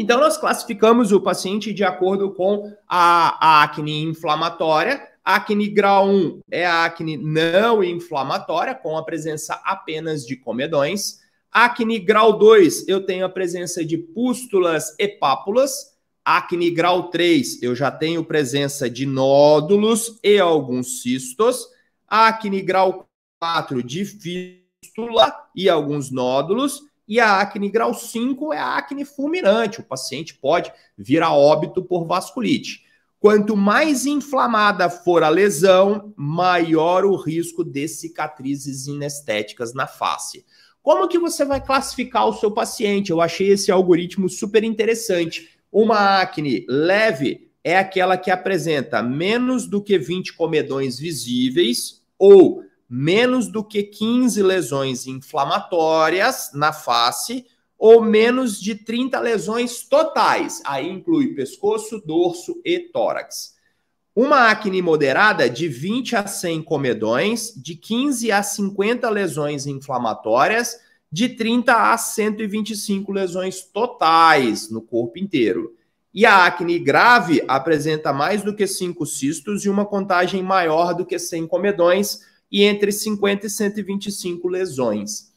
Então, nós classificamos o paciente de acordo com a, acne inflamatória. acne grau 1 é a acne não inflamatória, com a presença apenas de comedões. Acne grau 2, eu tenho a presença de pústulas e pápulas. Acne grau 3, eu já tenho presença de nódulos e alguns cistos. Acne grau 4, de fístula e alguns nódulos. E a acne grau 5 é a acne fulminante. O paciente pode vir a óbito por vasculite. Quanto mais inflamada for a lesão, maior o risco de cicatrizes inestéticas na face. Como que você vai classificar o seu paciente? Eu achei esse algoritmo super interessante. Uma acne leve é aquela que apresenta menos do que 20 comedões visíveis ou menos do que 15 lesões inflamatórias na face ou menos de 30 lesões totais, aí inclui pescoço, dorso e tórax. Uma acne moderada de 20 a 100 comedões, de 15 a 50 lesões inflamatórias, de 30 a 125 lesões totais no corpo inteiro. E a acne grave apresenta mais do que 5 cistos e uma contagem maior do que 100 comedões, e entre 50 e 125 lesões.